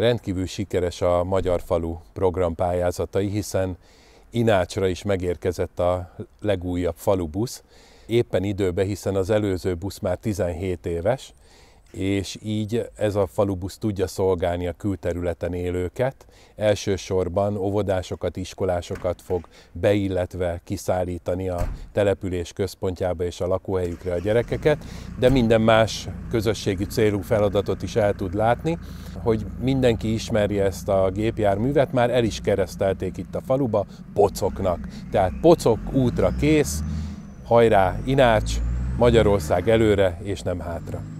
Rendkívül sikeres a Magyar Falu program pályázatai, hiszen Inácsra is megérkezett a legújabb falubusz, éppen időbe, hiszen az előző busz már 17 éves, és így ez a falubusz tudja szolgálni a külterületen élőket. Elsősorban óvodásokat, iskolásokat fog beilletve kiszállítani a település központjába és a lakóhelyükre a gyerekeket, de minden más közösségi célú feladatot is el tud látni, hogy mindenki ismeri ezt a gépjárművet, már el is keresztelték itt a faluba pocoknak. Tehát pocok útra kész, hajrá, inács, Magyarország előre és nem hátra.